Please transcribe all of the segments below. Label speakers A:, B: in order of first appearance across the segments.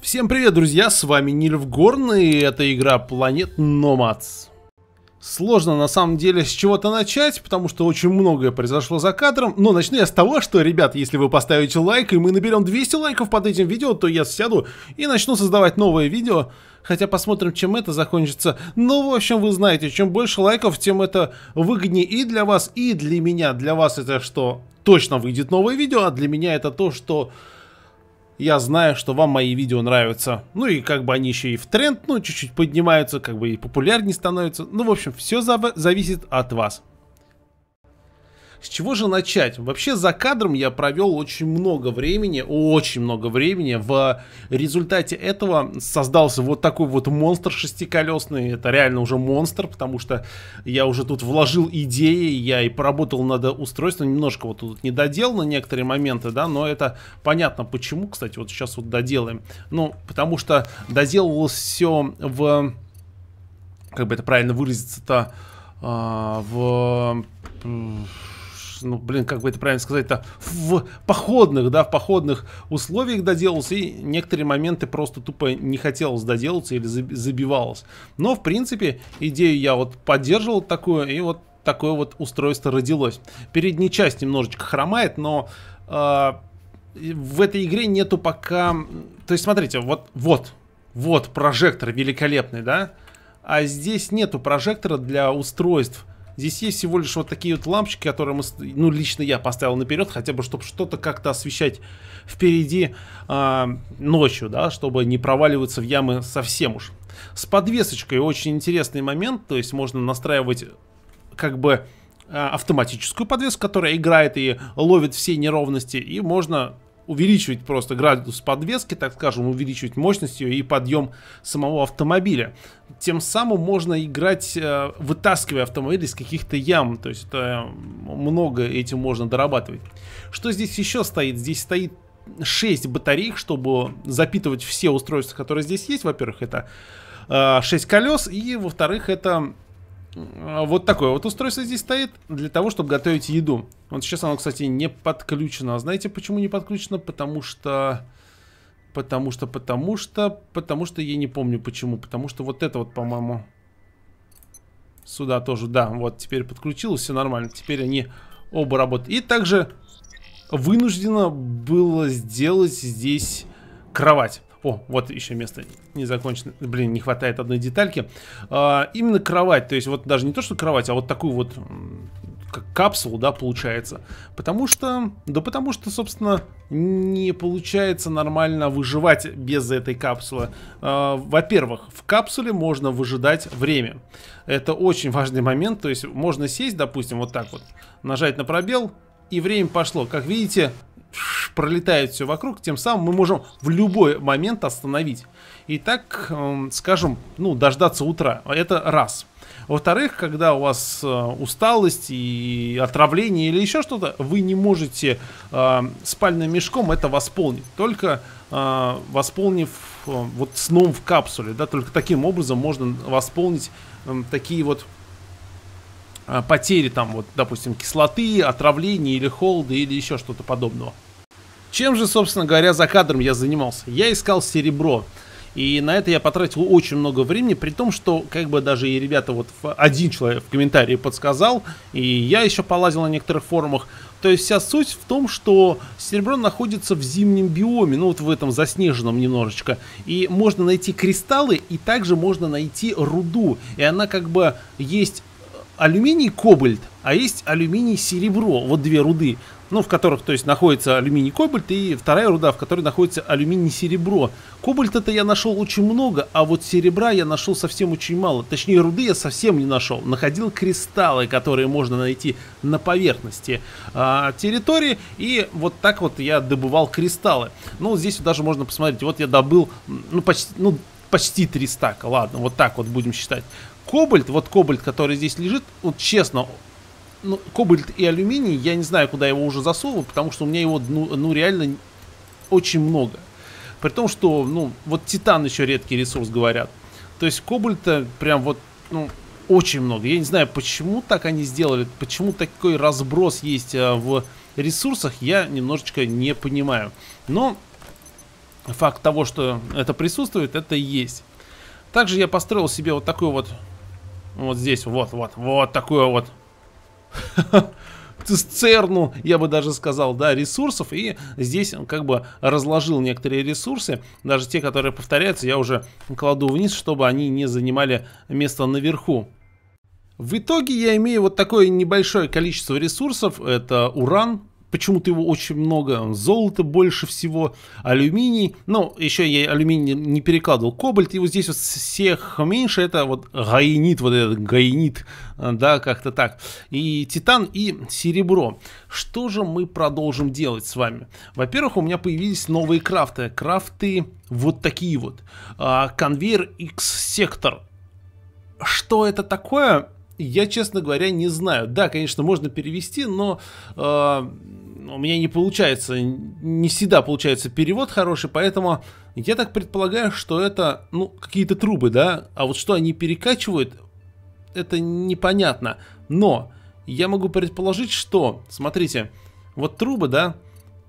A: Всем привет, друзья, с вами Нильф Горн, и это игра Планет Номадс. Сложно на самом деле с чего-то начать, потому что очень многое произошло за кадром, но начну я с того, что, ребят, если вы поставите лайк и мы наберем 200 лайков под этим видео, то я сяду и начну создавать новое видео, хотя посмотрим, чем это закончится. Ну, в общем, вы знаете, чем больше лайков, тем это выгоднее и для вас, и для меня. Для вас это что? Точно выйдет новое видео, а для меня это то, что я знаю, что вам мои видео нравятся. Ну и как бы они еще и в тренд, ну чуть-чуть поднимаются, как бы и популярнее становятся. Ну в общем, все зависит от вас. С чего же начать? Вообще за кадром я провел очень много времени, очень много времени. В результате этого создался вот такой вот монстр шестиколесный. Это реально уже монстр, потому что я уже тут вложил идеи, я и поработал над устройством. Немножко вот тут не доделал на некоторые моменты, да, но это понятно почему, кстати, вот сейчас вот доделаем. Ну, потому что доделывалось все в... Как бы это правильно выразиться-то? А, в ну, блин, как бы это правильно сказать-то, в походных, да, в походных условиях доделался, и некоторые моменты просто тупо не хотелось доделаться или забивалось. Но, в принципе, идею я вот поддерживал такую, и вот такое вот устройство родилось. Передняя часть немножечко хромает, но... Э, в этой игре нету пока... То есть, смотрите, вот, вот, вот прожектор великолепный, да? А здесь нету прожектора для устройств Здесь есть всего лишь вот такие вот лампочки, которые мы, ну, лично я поставил наперед, хотя бы, чтобы что-то как-то освещать впереди э, ночью, да, чтобы не проваливаться в ямы совсем уж. С подвесочкой очень интересный момент, то есть можно настраивать как бы а, автоматическую подвеску, которая играет и ловит все неровности, и можно увеличивать просто градус подвески, так скажем, увеличивать мощность ее и подъем самого автомобиля. Тем самым можно играть, э, вытаскивая автомобиль из каких-то ям. То есть это э, много этим можно дорабатывать. Что здесь еще стоит? Здесь стоит 6 батареек, чтобы запитывать все устройства, которые здесь есть. Во-первых, это 6 э, колес, и во-вторых, это а, вот такое вот устройство здесь стоит для того, чтобы готовить еду. Вот сейчас оно, кстати, не подключено. А знаете, почему не подключено? Потому что... Потому что, потому что, потому что я не помню почему. Потому что вот это вот, по-моему, сюда тоже, да, вот теперь подключилось, все нормально. Теперь они оба работают. И также вынуждено было сделать здесь кровать. О, вот еще место не закончено. Блин, не хватает одной детальки. А, именно кровать, то есть вот даже не то, что кровать, а вот такую вот как капсулу, да, получается. Потому что, да потому что, собственно, не получается нормально выживать без этой капсулы. А, Во-первых, в капсуле можно выжидать время. Это очень важный момент, то есть можно сесть, допустим, вот так вот, нажать на пробел, и время пошло. Как видите, пролетает все вокруг, тем самым мы можем в любой момент остановить. И так, эм, скажем, ну, дождаться утра. Это раз. Во-вторых, когда у вас э, усталость и отравление или еще что-то, вы не можете э, спальным мешком это восполнить. Только э, восполнив э, вот сном в капсуле, да, только таким образом можно восполнить э, такие вот Э, потери там, вот, допустим, кислоты, отравления или холды или еще что-то подобного. Чем же, собственно говоря, за кадром я занимался? Я искал серебро. И на это я потратил очень много времени, при том, что как бы даже и ребята, вот один человек в комментарии подсказал, и я еще полазил на некоторых форумах. То есть вся суть в том, что серебро находится в зимнем биоме, ну вот в этом заснеженном немножечко. И можно найти кристаллы, и также можно найти руду. И она как бы есть алюминий кобальт, а есть алюминий серебро. Вот две руды, ну, в которых, то есть, находится алюминий кобальт, и вторая руда, в которой находится алюминий серебро. Кобальт это я нашел очень много, а вот серебра я нашел совсем очень мало. Точнее, руды я совсем не нашел. Находил кристаллы, которые можно найти на поверхности а, территории, и вот так вот я добывал кристаллы. Ну, здесь даже можно посмотреть, вот я добыл, ну, почти, ну, почти 3 ладно, вот так вот будем считать кобальт, вот кобальт, который здесь лежит, вот честно, ну, кобальт и алюминий, я не знаю, куда его уже засовываю, потому что у меня его, ну, ну реально очень много. При том, что, ну, вот титан еще редкий ресурс, говорят. То есть кобальта прям вот, ну, очень много. Я не знаю, почему так они сделали, почему такой разброс есть а, в ресурсах, я немножечко не понимаю. Но факт того, что это присутствует, это есть. Также я построил себе вот такой вот вот здесь, вот, вот, вот такое вот цистерну, я бы даже сказал, да, ресурсов. И здесь он как бы разложил некоторые ресурсы. Даже те, которые повторяются, я уже кладу вниз, чтобы они не занимали место наверху. В итоге я имею вот такое небольшое количество ресурсов. Это уран, почему-то его очень много, золото больше всего, алюминий, но еще я алюминий не перекладывал, кобальт, его здесь вот всех меньше, это вот гаинит, вот этот гаинит, да, как-то так, и титан, и серебро. Что же мы продолжим делать с вами? Во-первых, у меня появились новые крафты, крафты вот такие вот, а, конвейер X-сектор. Что это такое? я, честно говоря, не знаю. Да, конечно, можно перевести, но э, у меня не получается, не всегда получается перевод хороший, поэтому я так предполагаю, что это, ну, какие-то трубы, да, а вот что они перекачивают, это непонятно. Но я могу предположить, что, смотрите, вот трубы, да,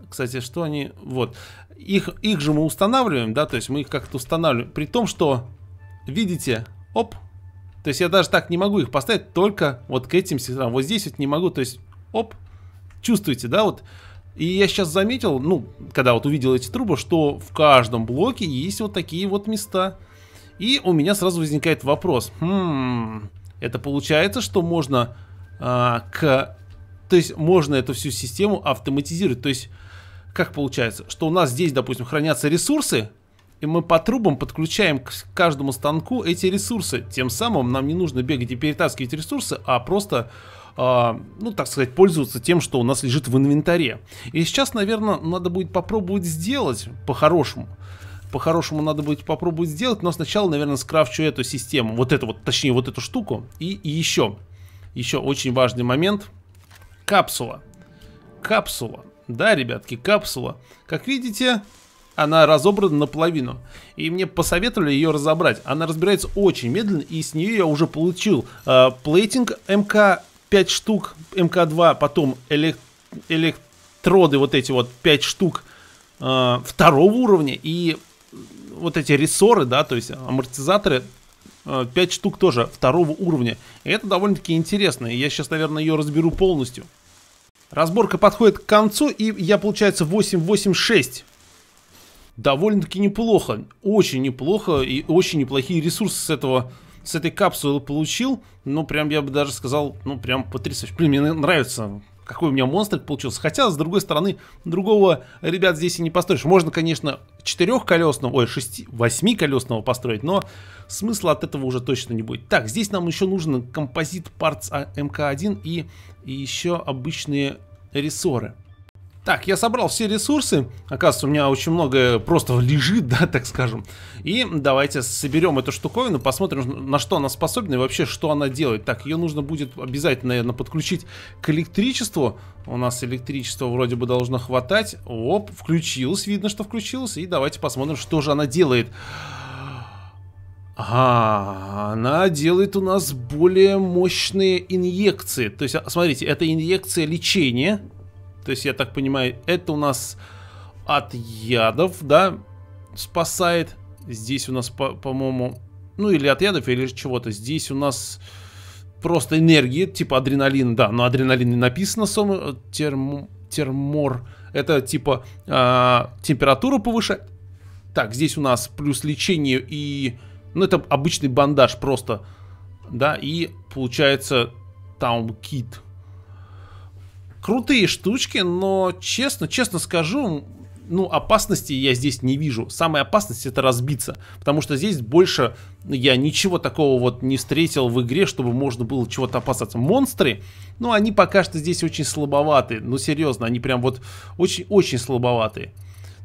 A: кстати, что они, вот, их, их же мы устанавливаем, да, то есть мы их как-то устанавливаем, при том, что, видите, оп, то есть я даже так не могу их поставить, только вот к этим секторам. Вот здесь вот не могу, то есть, оп, чувствуете, да, вот. И я сейчас заметил, ну, когда вот увидел эти трубы, что в каждом блоке есть вот такие вот места. И у меня сразу возникает вопрос. Хм, это получается, что можно а, к... То есть можно эту всю систему автоматизировать. То есть как получается, что у нас здесь, допустим, хранятся ресурсы, и мы по трубам подключаем к каждому станку эти ресурсы. Тем самым нам не нужно бегать и перетаскивать ресурсы, а просто, э, ну так сказать, пользоваться тем, что у нас лежит в инвентаре. И сейчас, наверное, надо будет попробовать сделать по-хорошему. По-хорошему надо будет попробовать сделать, но сначала, наверное, скрафчу эту систему. Вот эту вот, точнее, вот эту штуку. И, и еще, еще очень важный момент. Капсула. Капсула. Да, ребятки, капсула. Как видите, она разобрана наполовину. И мне посоветовали ее разобрать. Она разбирается очень медленно, и с нее я уже получил э, плейтинг МК 5 штук, МК2, потом элек электроды вот эти вот 5 штук э, второго уровня и вот эти рессоры, да, то есть амортизаторы 5 э, штук тоже второго уровня. И это довольно-таки интересно. Я сейчас, наверное, ее разберу полностью. Разборка подходит к концу, и я, получается, 8-8-6 довольно-таки неплохо. Очень неплохо и очень неплохие ресурсы с этого с этой капсулы получил. Ну, прям, я бы даже сказал, ну, прям потрясающе. Блин, мне нравится, какой у меня монстр получился. Хотя, с другой стороны, другого, ребят, здесь и не построишь. Можно, конечно, четырехколесного, ой, шести, восьмиколесного построить, но смысла от этого уже точно не будет. Так, здесь нам еще нужен композит парts а, МК-1 и, и еще обычные рессоры. Так, я собрал все ресурсы. Оказывается, у меня очень многое просто лежит, да, так скажем. И давайте соберем эту штуковину, посмотрим, на что она способна и вообще, что она делает. Так, ее нужно будет обязательно, наверное, подключить к электричеству. У нас электричество вроде бы должно хватать. Оп, включилось, видно, что включилось. И давайте посмотрим, что же она делает. А, она делает у нас более мощные инъекции. То есть, а, смотрите, это инъекция лечения. То есть, я так понимаю, это у нас от ядов, да, спасает. Здесь у нас, по-моему, по ну или от ядов, или чего-то. Здесь у нас просто энергии, типа адреналин, да, но адреналин не написано, э, терм, термор, это типа э, а, температуру повышает. Так, здесь у нас плюс лечение и, ну это обычный бандаж просто, да, и получается таункит крутые штучки, но честно, честно скажу, ну, опасности я здесь не вижу. Самая опасность это разбиться. Потому что здесь больше я ничего такого вот не встретил в игре, чтобы можно было чего-то опасаться. Монстры, ну, они пока что здесь очень слабоваты, Ну, серьезно, они прям вот очень-очень слабоватые.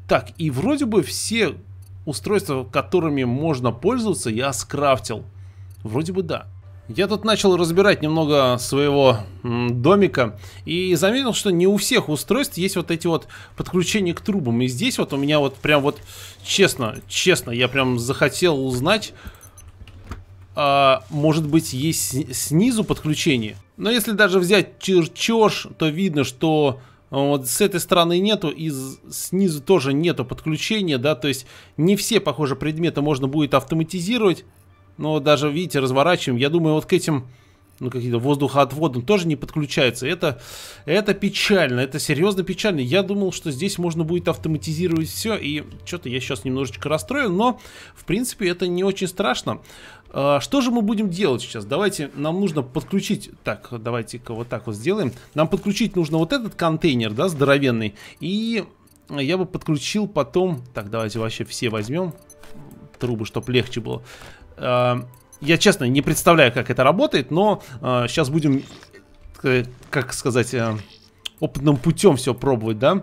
A: Так, и вроде бы все устройства, которыми можно пользоваться, я скрафтил. Вроде бы да. Я тут начал разбирать немного своего домика и заметил, что не у всех устройств есть вот эти вот подключения к трубам. И здесь вот у меня вот прям вот честно, честно, я прям захотел узнать, а, может быть есть снизу подключение. Но если даже взять черчеж, то видно, что а, вот с этой стороны нету, и снизу тоже нету подключения, да, то есть не все, похоже, предметы можно будет автоматизировать но даже, видите, разворачиваем. Я думаю, вот к этим ну, какие-то воздухоотводом тоже не подключается. Это, это печально, это серьезно печально. Я думал, что здесь можно будет автоматизировать все, и что-то я сейчас немножечко расстроен, но, в принципе, это не очень страшно. А, что же мы будем делать сейчас? Давайте, нам нужно подключить... Так, давайте-ка вот так вот сделаем. Нам подключить нужно вот этот контейнер, да, здоровенный, и я бы подключил потом... Так, давайте вообще все возьмем трубы, чтобы легче было. Э, я, честно, не представляю, как это работает, но сейчас э, будем, э, как сказать, опытным путем все пробовать, да?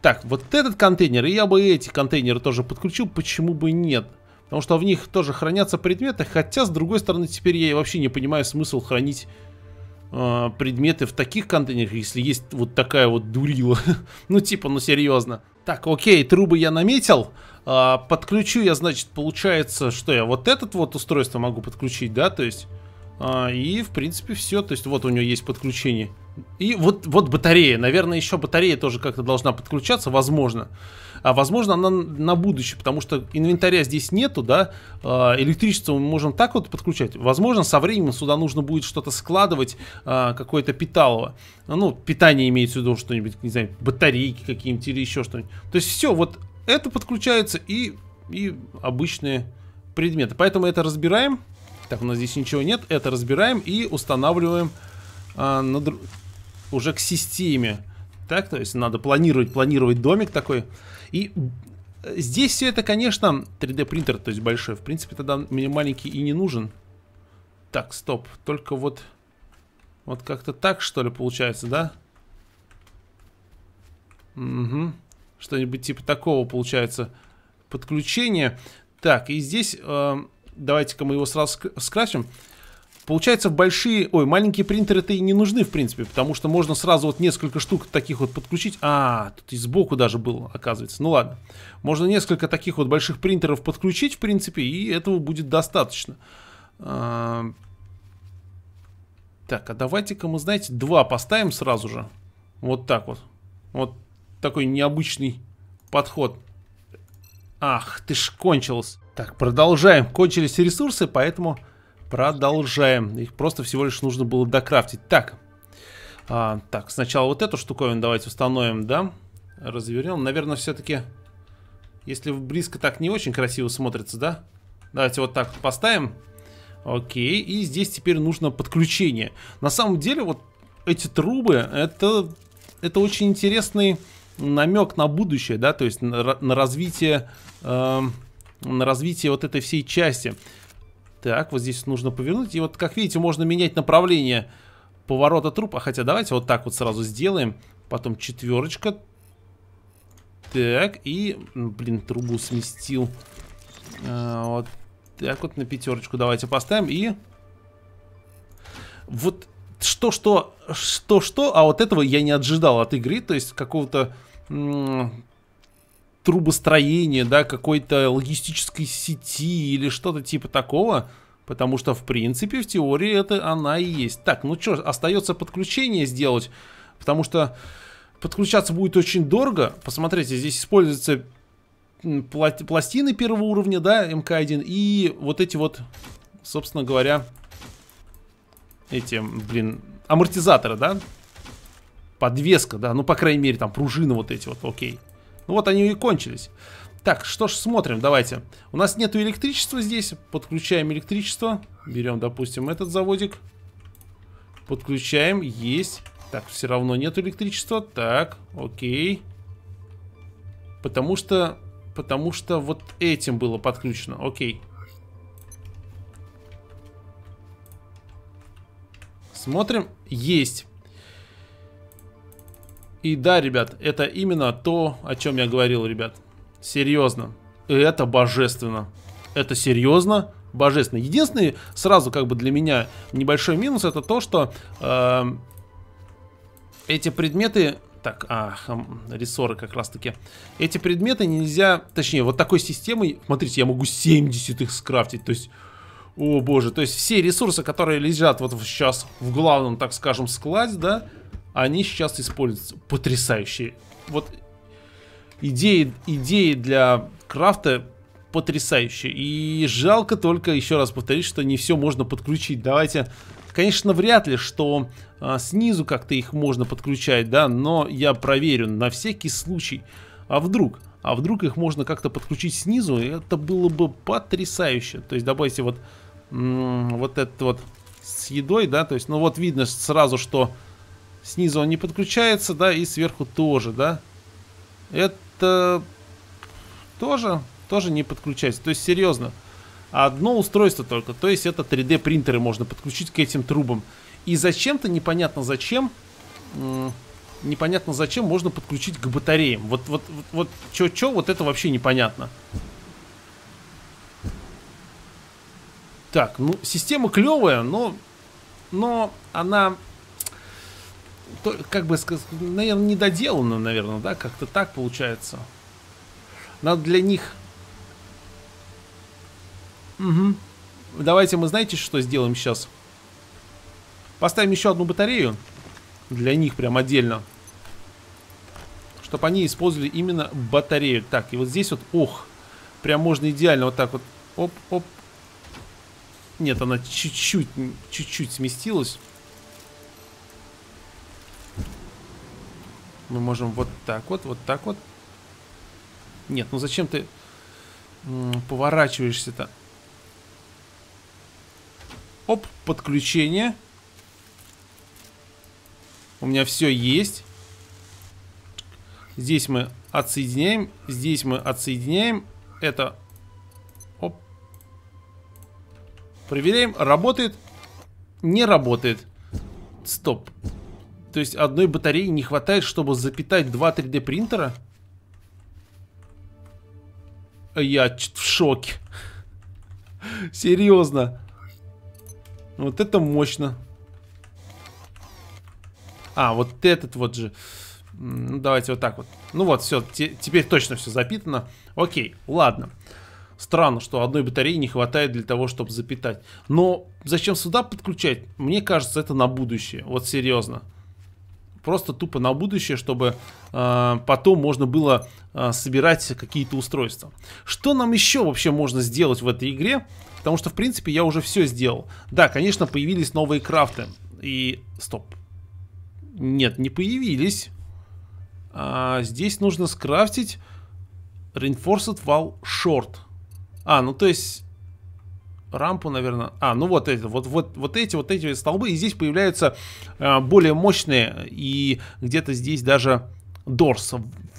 A: так, вот этот контейнер, и я бы эти контейнеры тоже подключил, почему бы нет? Потому что в них тоже хранятся предметы, хотя, с другой стороны, теперь я вообще не понимаю смысл хранить предметы в таких контейнерах, если есть вот такая вот дурила. ну, типа, ну, серьезно. Так, окей, трубы я наметил. А, подключу я, значит, получается, что я вот этот вот устройство могу подключить, да, то есть... А, и, в принципе, все. То есть вот у него есть подключение. И вот, вот батарея. Наверное, еще батарея тоже как-то должна подключаться, возможно. А возможно, она на будущее, потому что инвентаря здесь нету, да, а, электричество мы можем так вот подключать. Возможно, со временем сюда нужно будет что-то складывать, какое-то питалово. Ну, питание имеется в виду что-нибудь, не знаю, батарейки какие-нибудь или еще что-нибудь. То есть все, вот это подключается и, и обычные предметы. Поэтому это разбираем. Так, у нас здесь ничего нет. Это разбираем и устанавливаем а, на, уже к системе. Так, то есть надо планировать, планировать домик такой. И э, здесь все это, конечно, 3D принтер, то есть большой. В принципе, тогда мне маленький и не нужен. Так, стоп. Только вот... Вот как-то так, что ли, получается, да? Угу. Что-нибудь типа такого получается подключение. Так, и здесь э, давайте-ка мы его сразу скрасим. Получается, большие, ой, маленькие принтеры-то и не нужны, в принципе, потому что можно сразу вот несколько штук таких вот подключить. А, тут и сбоку даже был, оказывается. Ну ладно. Можно несколько таких вот больших принтеров подключить, в принципе, и этого будет достаточно. Э, так, а давайте-ка мы, знаете, два поставим сразу же. Вот так вот. Вот такой необычный подход. Ах, ты ж кончилось. Так, продолжаем. Кончились ресурсы, поэтому продолжаем. Их просто всего лишь нужно было докрафтить. Так, а, так, сначала вот эту штуковину давайте установим, да? Развернем. Наверное, все-таки, если близко так не очень красиво смотрится, да? Давайте вот так поставим. Окей, и здесь теперь нужно подключение. На самом деле, вот эти трубы, это, это очень интересный намек на будущее, да, то есть на, на развитие, э, на развитие вот этой всей части. Так, вот здесь нужно повернуть. И вот, как видите, можно менять направление поворота трупа. Хотя давайте вот так вот сразу сделаем. Потом четверочка. Так, и, блин, трубу сместил. Э, вот так вот на пятерочку давайте поставим. И вот что-что, что-что, а вот этого я не ожидал от игры, то есть какого-то трубостроения, да, какой-то логистической сети или что-то типа такого. Потому что, в принципе, в теории это она и есть. Так, ну что, остается подключение сделать, потому что подключаться будет очень дорого. Посмотрите, здесь используются пластины первого уровня, да, МК-1, эм и вот эти вот, собственно говоря, эти, блин, амортизаторы, да? Подвеска, да, ну, по крайней мере, там пружины вот эти вот, окей. Ну, вот они и кончились. Так, что ж, смотрим, давайте. У нас нету электричества здесь. Подключаем электричество. Берем, допустим, этот заводик. Подключаем, есть. Так, все равно нет электричества. Так, окей. Потому что... Потому что вот этим было подключено. Окей. Смотрим. Есть. И да, ребят, это именно то, о чем я говорил, ребят. Серьезно. это божественно. Это серьезно, божественно. Единственный сразу как бы для меня небольшой минус это то, что э, эти предметы... Так, а, хм, рессоры как раз таки. Эти предметы нельзя... Точнее, вот такой системой... Смотрите, я могу 70 их скрафтить. То есть о боже, то есть все ресурсы, которые лежат вот сейчас в главном, так скажем, складе, да, они сейчас используются. Потрясающие. Вот идеи, идеи для крафта потрясающие. И жалко только, еще раз повторить, что не все можно подключить. Давайте Конечно, вряд ли, что а, снизу как-то их можно подключать, да, но я проверю на всякий случай. А вдруг? А вдруг их можно как-то подключить снизу? и Это было бы потрясающе. То есть добавьте вот вот этот вот с едой, да, то есть, ну вот видно сразу, что снизу он не подключается, да, и сверху тоже, да. Это тоже, тоже не подключается, то есть, серьезно. Одно устройство только, то есть это 3D принтеры можно подключить к этим трубам. И зачем-то, непонятно зачем, непонятно зачем можно подключить к батареям. Вот, вот, вот, что, что, чё, вот это вообще непонятно. Так, ну, система клевая, но, но она, как бы сказать, наверное, недоделана, наверное, да, как-то так получается. Надо для них... Угу. Давайте мы, знаете, что сделаем сейчас? Поставим еще одну батарею. Для них прям отдельно. Чтобы они использовали именно батарею. Так, и вот здесь вот, ох, прям можно идеально вот так вот. Оп, оп, нет, она чуть-чуть, чуть-чуть сместилась. Мы можем вот так вот, вот так вот. Нет, ну зачем ты поворачиваешься-то? Оп, подключение. У меня все есть. Здесь мы отсоединяем, здесь мы отсоединяем. Это Проверяем, работает? Не работает. Стоп. То есть одной батареи не хватает, чтобы запитать два 3D принтера? Я в шоке. Серьезно. Вот это мощно. А, вот этот вот же. Ну, давайте вот так вот. Ну вот, все, теперь точно все запитано. Окей, ладно. Ладно. Странно, что одной батареи не хватает для того, чтобы запитать. Но зачем сюда подключать? Мне кажется, это на будущее. Вот серьезно. Просто тупо на будущее, чтобы э, потом можно было э, собирать какие-то устройства. Что нам еще вообще можно сделать в этой игре? Потому что, в принципе, я уже все сделал. Да, конечно, появились новые крафты. И... Стоп. Нет, не появились. А, здесь нужно скрафтить Reinforced Wall Short. А, ну то есть... Рампу, наверное... А, ну вот это, вот, вот, вот эти, вот эти столбы. И здесь появляются э, более мощные. И где-то здесь даже Дорс.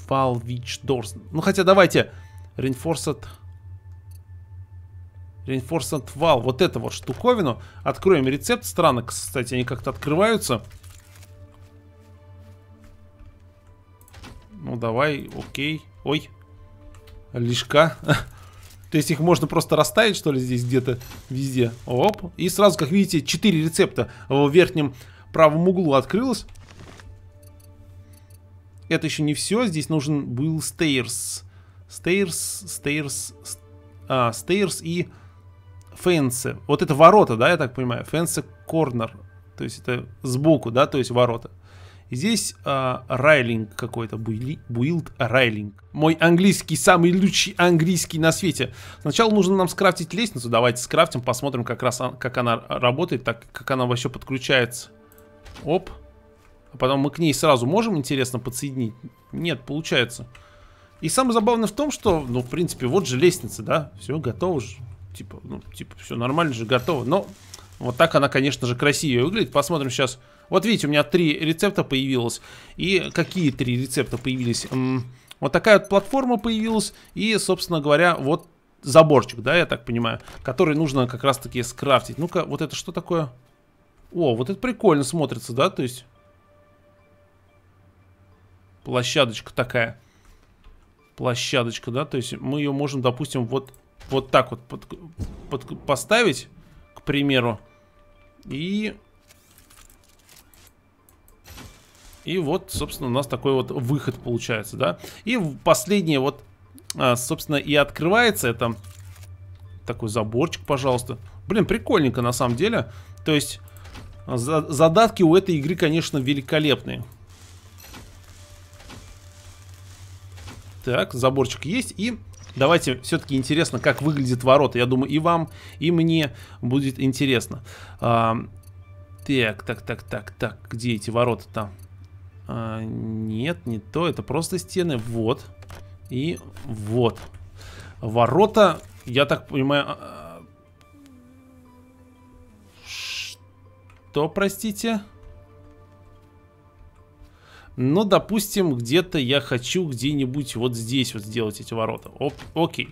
A: Валвич Дорс. Ну хотя давайте... Reinforced... Reinforced Вал. Вот эту вот штуковину. Откроем рецепт. Странно, кстати, они как-то открываются. Ну давай, окей. Ой. Лишка. То есть их можно просто расставить, что ли, здесь где-то везде. Оп. И сразу, как видите, 4 рецепта в верхнем правом углу открылось. Это еще не все. Здесь нужен был стейрс. Стейрс, стейрс, а, стейрс и фэнсы. Вот это ворота, да, я так понимаю? Фэнсы корнер. То есть это сбоку, да, то есть ворота. Здесь э, райлинг какой-то, буилд райлинг. Мой английский, самый лучший английский на свете. Сначала нужно нам скрафтить лестницу. Давайте скрафтим, посмотрим, как, раз, как она работает, так как она вообще подключается. Оп. А потом мы к ней сразу можем, интересно, подсоединить? Нет, получается. И самое забавное в том, что, ну, в принципе, вот же лестница, да? Все, готово же. Типа, ну, типа, все нормально же, готово. Но вот так она, конечно же, красивее выглядит. Посмотрим сейчас... Вот видите, у меня три рецепта появилось. И какие три рецепта появились? Вот такая вот платформа появилась. И, собственно говоря, вот заборчик, да, я так понимаю, который нужно как раз-таки скрафтить. Ну-ка, вот это что такое? О, вот это прикольно смотрится, да, то есть... Площадочка такая. Площадочка, да, то есть мы ее можем, допустим, вот, вот так вот под, под, поставить, к примеру. И И вот, собственно, у нас такой вот выход получается, да. И последнее вот, а, собственно, и открывается это такой заборчик, пожалуйста. Блин, прикольненько на самом деле. То есть а, задатки у этой игры, конечно, великолепные. Так, заборчик есть. И давайте все-таки интересно, как выглядит ворота. Я думаю, и вам, и мне будет интересно. А, так, так, так, так, так. Где эти ворота там? А, нет, не то. Это просто стены. Вот. И вот. Ворота, я так понимаю... А, что, простите? Ну, допустим, где-то я хочу где-нибудь вот здесь вот сделать эти ворота. Оп, окей.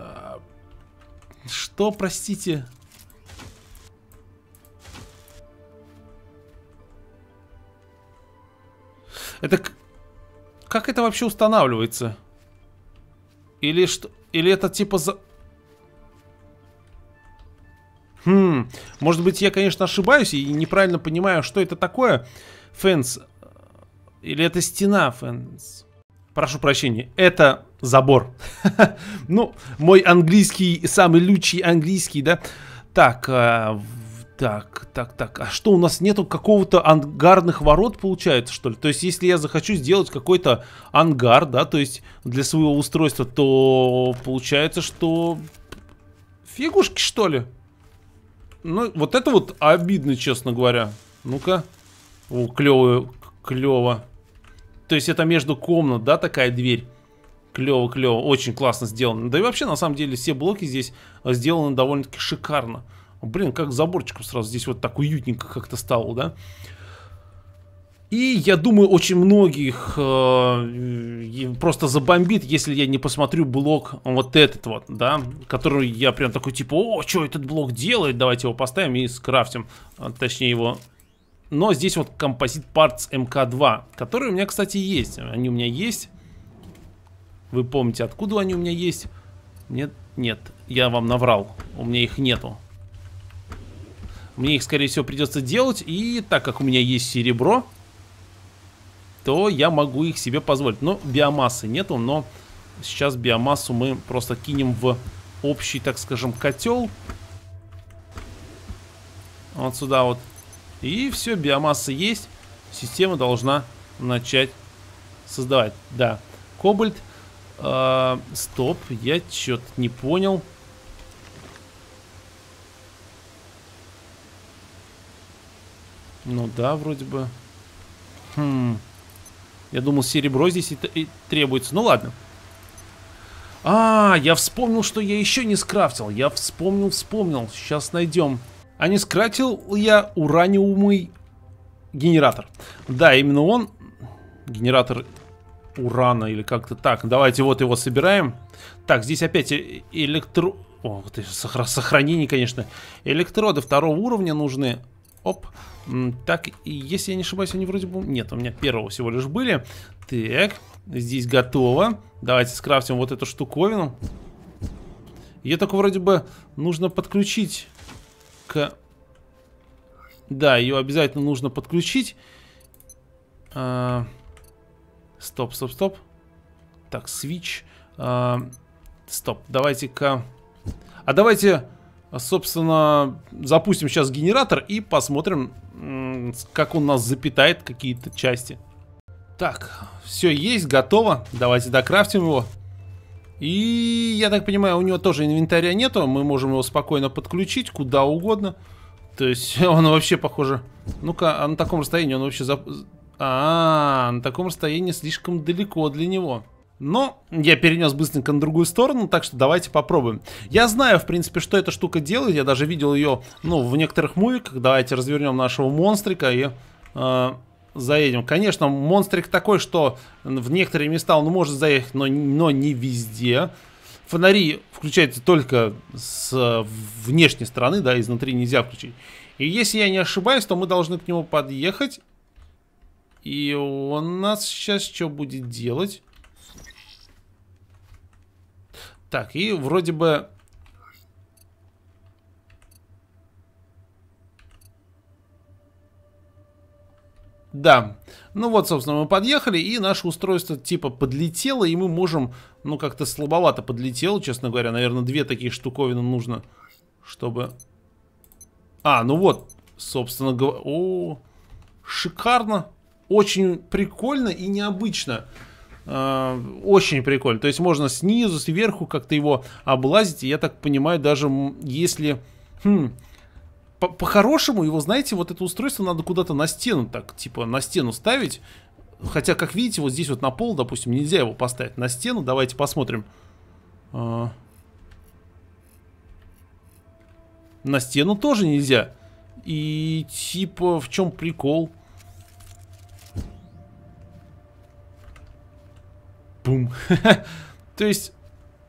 A: А, что, простите? Это... Как это вообще устанавливается? Или что... Или это типа за... Хм, может быть я, конечно, ошибаюсь и неправильно понимаю, что это такое Фенс? Или это стена фенс? Прошу прощения, это забор. ну, мой английский, самый лучший английский, да? Так, а, так, так, так. А что, у нас нету какого-то ангарных ворот, получается, что ли? То есть, если я захочу сделать какой-то ангар, да, то есть для своего устройства, то получается, что... Фигушки, что ли? Ну, вот это вот обидно, честно говоря. Ну-ка. О, клево, клево. То есть это между комнат, да, такая дверь? Клево, клево. Очень классно сделано. Да и вообще, на самом деле, все блоки здесь сделаны довольно-таки шикарно. Блин, как заборчиком сразу здесь вот так уютненько как-то стало, да? И я думаю, очень многих э, просто забомбит, если я не посмотрю блок вот этот вот, да, который я прям такой типа, о, что этот блок делает, давайте его поставим и скрафтим, а, точнее его. Но здесь вот композит Parts MK2, который у меня, кстати, есть. Они у меня есть. Вы помните, откуда они у меня есть? Нет, нет, я вам наврал, у меня их нету. Мне их, скорее всего, придется делать. И так как у меня есть серебро, то я могу их себе позволить. Но биомассы нету, но сейчас биомассу мы просто кинем в общий, так скажем, котел. Вот сюда вот. И все, биомасса есть. Система должна начать создавать. Да, кобальт. Э, стоп, я что-то не понял. Ну да, вроде бы. Хм. Я думал, серебро здесь и, и требуется. Ну ладно. А, я вспомнил, что я еще не скрафтил. Я вспомнил, вспомнил. Сейчас найдем. А не скрафтил я ураниумый генератор. Да, именно он. Генератор урана или как-то так. Давайте вот его собираем. Так, здесь опять э, электро... О, сохранение, конечно. Электроды второго уровня нужны. Оп. Так, если я не ошибаюсь, они вроде бы... Нет, у меня первого всего лишь были. Так, здесь готово. Давайте скрафтим вот эту штуковину. Ее только вроде бы нужно подключить к... Да, ее обязательно нужно подключить. А, стоп, стоп, стоп. Так, свич. А... Стоп, давайте-ка... А давайте а, собственно, запустим сейчас генератор и посмотрим, как он нас запитает какие-то части. Так, все есть, готово. Давайте докрафтим его. И, я так понимаю, у него тоже инвентаря нету. Мы можем его спокойно подключить куда угодно. То есть он вообще, похоже... Ну-ка, а на таком расстоянии он вообще... За... А, -а, а, на таком расстоянии слишком далеко для него. Но я перенес быстренько на другую сторону, так что давайте попробуем. Я знаю, в принципе, что эта штука делает. Я даже видел ее, ну, в некоторых мувиках. Давайте развернем нашего монстрика и э, заедем. Конечно, монстрик такой, что в некоторые места он может заехать, но, но не везде. Фонари включаются только с внешней стороны, да, изнутри нельзя включить. И если я не ошибаюсь, то мы должны к нему подъехать. И он нас сейчас что будет делать? Так, и вроде бы... Да. Ну вот, собственно, мы подъехали, и наше устройство типа подлетело, и мы можем... Ну, как-то слабовато подлетело, честно говоря. Наверное, две такие штуковины нужно, чтобы... А, ну вот, собственно говоря... О, шикарно. Очень прикольно и необычно. Э, очень прикольно. То есть можно снизу, сверху как-то его облазить. И я так понимаю, даже если... Хм, по-хорошему его, знаете, вот это устройство надо куда-то на стену так, типа на стену ставить. Хотя, как видите, вот здесь вот на пол, допустим, нельзя его поставить на стену. Давайте посмотрим. Э, на стену тоже нельзя. И типа в чем прикол? Пум. То есть...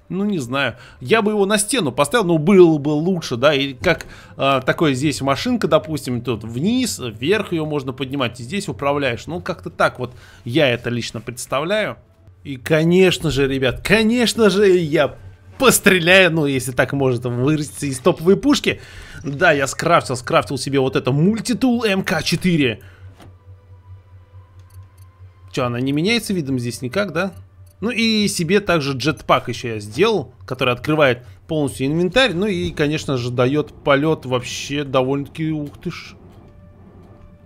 A: Ну, не знаю. Я бы его на стену поставил, но было бы лучше, да. И как э, а, такое здесь машинка, допустим, тут вниз, вверх ее можно поднимать, и здесь управляешь. Ну, как-то так вот я это лично представляю. И, конечно же, ребят, конечно же, я постреляю, ну, если так можно выразиться, из топовой пушки. Да, я скрафтил, скрафтил себе вот это мультитул МК-4. Че, она не меняется видом здесь никак, да? Да. Ну и себе также джетпак еще я сделал, который открывает полностью инвентарь. Ну и, конечно же, дает полет вообще довольно-таки... Ух ты ж.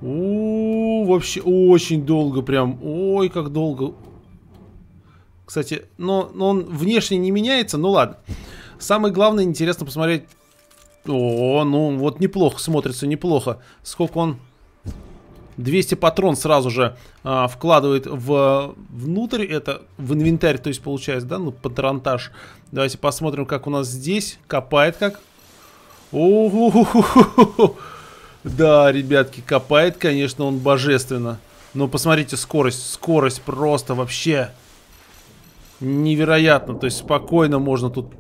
A: О, вообще очень долго прям. Ой, как долго. Кстати, но, но он внешне не меняется, ну ладно. Самое главное, интересно посмотреть... О, ну вот неплохо смотрится, неплохо. Сколько он 200 патрон сразу же а, вкладывает в, внутрь, это в инвентарь, то есть получается, да, ну, патронтаж. Давайте посмотрим, как у нас здесь, копает как. О, да, ребятки, копает, конечно, он божественно. Но посмотрите скорость, скорость просто вообще невероятно. То есть спокойно можно тут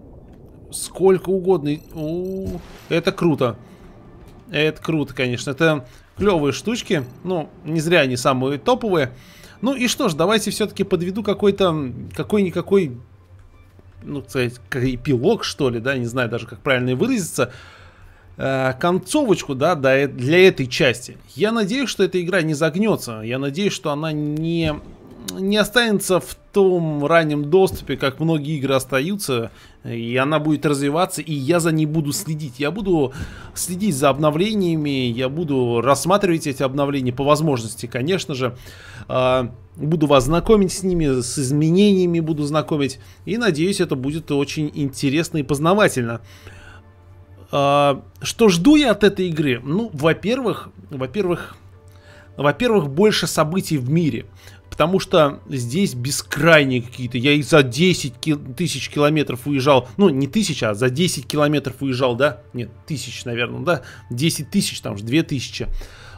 A: сколько угодно. О, это круто. Это круто, конечно. Это клевые штучки. Ну, не зря они самые топовые. Ну и что ж, давайте все-таки подведу какой-то, какой-никакой, ну, сказать, эпилог, что ли, да, не знаю даже, как правильно выразиться, э, концовочку, да, э, для этой части. Я надеюсь, что эта игра не загнется, я надеюсь, что она не не останется в том раннем доступе, как многие игры остаются, и она будет развиваться, и я за ней буду следить. Я буду следить за обновлениями, я буду рассматривать эти обновления по возможности, конечно же. А, буду вас знакомить с ними, с изменениями буду знакомить, и надеюсь, это будет очень интересно и познавательно. А, что жду я от этой игры? Ну, во-первых, во-первых, во-первых, больше событий в мире потому что здесь бескрайние какие-то. Я и за 10 ки- тысяч километров уезжал. Ну, не тысяча, а за 10 километров уезжал, да? Нет, тысяч, наверное, да? 10 тысяч, там же 2 тысячи.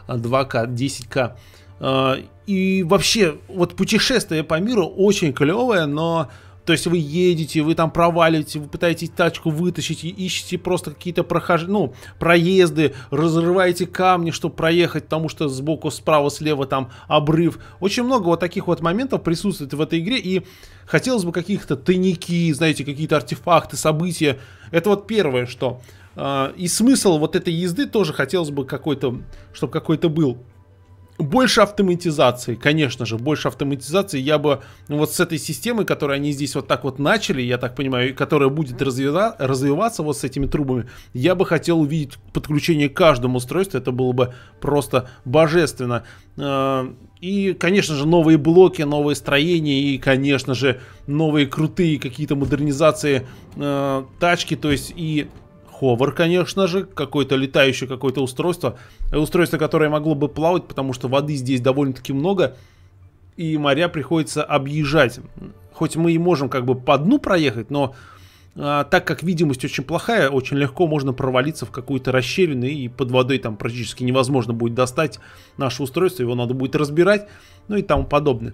A: 2К, а, 10К. А, и вообще, вот путешествие по миру очень клевое, но то есть вы едете, вы там проваливаете, вы пытаетесь тачку вытащить, ищете просто какие-то прохож... ну, проезды, разрываете камни, чтобы проехать, потому что сбоку, справа, слева там обрыв. Очень много вот таких вот моментов присутствует в этой игре, и хотелось бы каких-то тайники, знаете, какие-то артефакты, события. Это вот первое, что... А, и смысл вот этой езды тоже хотелось бы какой-то, чтобы какой-то был. Больше автоматизации, конечно же, больше автоматизации. Я бы ну, вот с этой системой, которую они здесь вот так вот начали, я так понимаю, и которая будет развива- развиваться вот с этими трубами, я бы хотел увидеть подключение к каждому устройству. Это было бы просто божественно. Э, и, конечно же, новые блоки, новые строения и, конечно же, новые крутые какие-то модернизации э, тачки. То есть и ховер, конечно же, какое-то летающее какое-то устройство. Э, устройство, которое могло бы плавать, потому что воды здесь довольно-таки много. И моря приходится объезжать. Хоть мы и можем как бы по дну проехать, но а, так как видимость очень плохая, очень легко можно провалиться в какую-то расщелину и под водой там практически невозможно будет достать наше устройство, его надо будет разбирать, ну и тому подобное.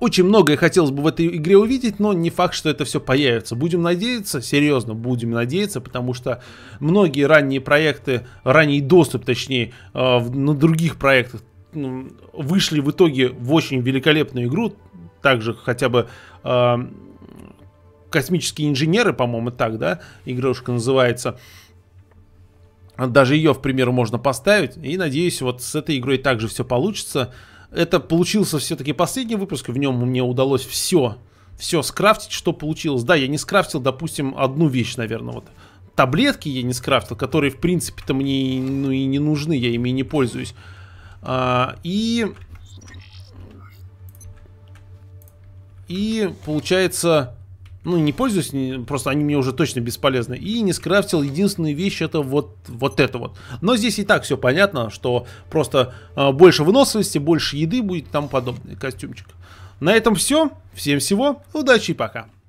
A: Очень многое хотелось бы в этой игре увидеть, но не факт, что это все появится. Будем надеяться, серьезно, будем надеяться, потому что многие ранние проекты, ранний доступ, точнее, э, на других проектах ну, вышли в итоге в очень великолепную игру. Также хотя бы э, космические инженеры, по-моему, так, да, игрушка называется. Даже ее, в пример, можно поставить. И надеюсь, вот с этой игрой также все получится. Это получился все-таки последний выпуск. В нем мне удалось все, все скрафтить, что получилось. Да, я не скрафтил, допустим, одну вещь, наверное, вот таблетки я не скрафтил, которые, в принципе-то, мне ну, и не нужны, я ими не пользуюсь. А, и... И, получается, ну, не пользуюсь, просто они мне уже точно бесполезны. И не скрафтил единственную вещь, это вот, вот это вот. Но здесь и так все понятно, что просто э, больше выносливости, больше еды будет там подобный Костюмчик. На этом все. Всем всего. Удачи и пока.